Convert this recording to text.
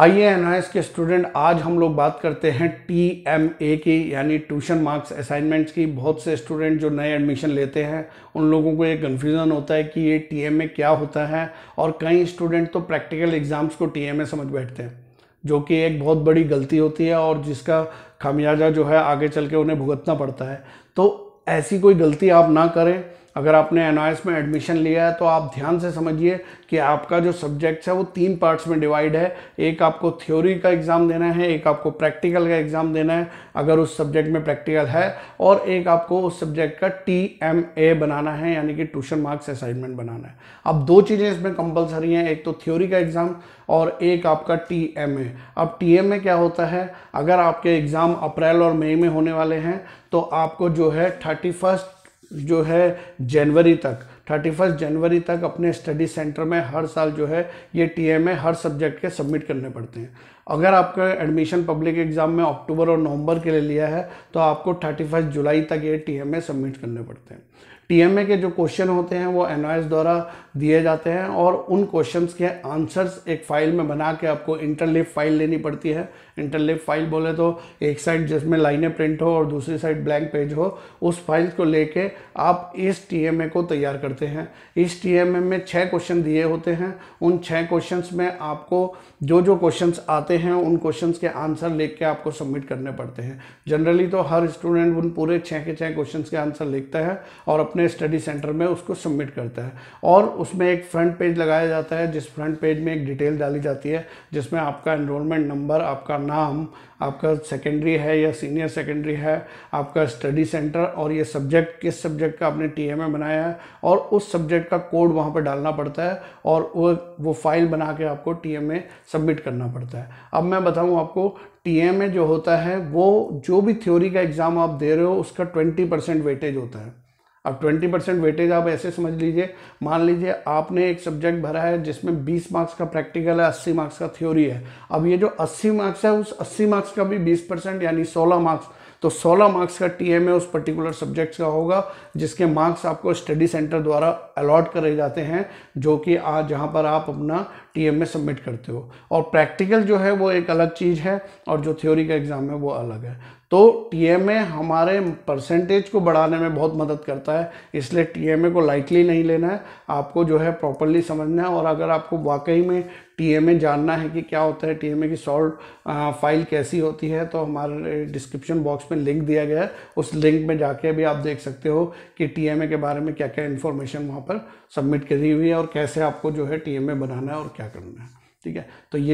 आइए एन के स्टूडेंट आज हम लोग बात करते हैं टी एम ए की यानी ट्यूशन मार्क्स असाइनमेंट्स की बहुत से स्टूडेंट जो नए एडमिशन लेते हैं उन लोगों को ये कन्फ्यूज़न होता है कि ये टी एम ए क्या होता है और कई स्टूडेंट तो प्रैक्टिकल एग्ज़ाम्स को टी एम ए समझ बैठते हैं जो कि एक बहुत बड़ी गलती होती है और जिसका खामियाजा जो है आगे चल के उन्हें भुगतना पड़ता है तो ऐसी कोई गलती आप ना करें अगर आपने एन में एडमिशन लिया है तो आप ध्यान से समझिए कि आपका जो सब्जेक्ट्स है वो तीन पार्ट्स में डिवाइड है एक आपको थ्योरी का एग्ज़ाम देना है एक आपको प्रैक्टिकल का एग्ज़ाम देना है अगर उस सब्जेक्ट में प्रैक्टिकल है और एक आपको उस सब्जेक्ट का टी एम ए बनाना है यानी कि ट्यूशन मार्क्स असाइनमेंट बनाना है अब दो चीज़ें इसमें कंपलसरी हैं एक तो थ्योरी का एग्ज़ाम और एक आपका टी एम ए अब टी एम ए क्या होता है अगर आपके एग्ज़ाम अप्रैल और मई में होने वाले हैं तो आपको जो है थर्टी फर्स्ट जो है जनवरी तक थर्टी फर्स्ट जनवरी तक अपने स्टडी सेंटर में हर साल जो है ये टी एम ए हर सब्जेक्ट के सबमिट करने पड़ते हैं अगर आपका एडमिशन पब्लिक एग्ज़ाम में अक्टूबर और नवंबर के लिए लिया है तो आपको थर्टी फर्स्ट जुलाई तक ये टी एम ए सबमिट करने पड़ते हैं टी एम ए के जो क्वेश्चन होते हैं वो एन एस द्वारा दिए जाते हैं और उन क्वेश्चंस के आंसर्स एक फाइल में बना के आपको इंटरलिप फाइल लेनी पड़ती है इंटरलिप फाइल बोले तो एक साइड जिसमें लाइनें प्रिंट हो और दूसरी साइड ब्लैंक पेज हो उस फाइल को लेके आप इस टी एम ए को तैयार करते करते हैं इस टीएमएम में छः क्वेश्चन दिए होते हैं उन छः क्वेश्चंस में आपको जो जो क्वेश्चंस आते हैं उन क्वेश्चंस के आंसर लिख के आपको सबमिट करने पड़ते हैं जनरली तो हर स्टूडेंट उन पूरे छः के छः क्वेश्चन के आंसर लिखता है और अपने स्टडी सेंटर में उसको सबमिट करता है और उसमें एक फ्रंट पेज लगाया जाता है जिस फ्रंट पेज में एक डिटेल डाली जाती है जिसमें आपका एनरोलमेंट नंबर आपका नाम आपका सेकेंडरी है या सीनियर सेकेंडरी है आपका स्टडी सेंटर और ये सब्जेक्ट किस सब्जेक्ट का आपने एम ए बनाया है और उस सब्जेक्ट का कोड वहाँ पर डालना पड़ता है और वो वो फाइल बना के आपको टी में सबमिट करना पड़ता है अब मैं बताऊँ आपको टी में जो होता है वो जो भी थ्योरी का एग्ज़ाम आप दे रहे हो उसका ट्वेंटी परसेंट वेटेज होता है अब ट्वेंटी परसेंट वेटेज आप ऐसे समझ लीजिए मान लीजिए आपने एक सब्जेक्ट भरा है जिसमें बीस मार्क्स का प्रैक्टिकल है अस्सी मार्क्स का थ्योरी है अब ये जो अस्सी मार्क्स है उस अस्सी मार्क्स का भी बीस परसेंट यानी सोलह मार्क्स तो 16 मार्क्स का टीएमए उस पर्टिकुलर सब्जेक्ट्स का होगा जिसके मार्क्स आपको स्टडी सेंटर द्वारा अलॉट करे जाते हैं जो कि आज जहाँ पर आप अपना टीएम में सबमिट करते हो और प्रैक्टिकल जो है वो एक अलग चीज़ है और जो थ्योरी का एग्ज़ाम है वो अलग है तो टीएमए हमारे परसेंटेज को बढ़ाने में बहुत मदद करता है इसलिए टीएमए को लाइटली नहीं लेना है आपको जो है प्रॉपरली समझना है और अगर आपको वाकई में टीएमए जानना है कि क्या होता है टीएमए की सॉल्व फाइल कैसी होती है तो हमारे डिस्क्रिप्शन बॉक्स में लिंक दिया गया है उस लिंक में जाके भी आप देख सकते हो कि टीएमए के बारे में क्या क्या इन्फॉर्मेशन वहाँ पर सबमिट करी हुई है और कैसे आपको जो है टीएमए बनाना है और क्या करना है ठीक है तो ये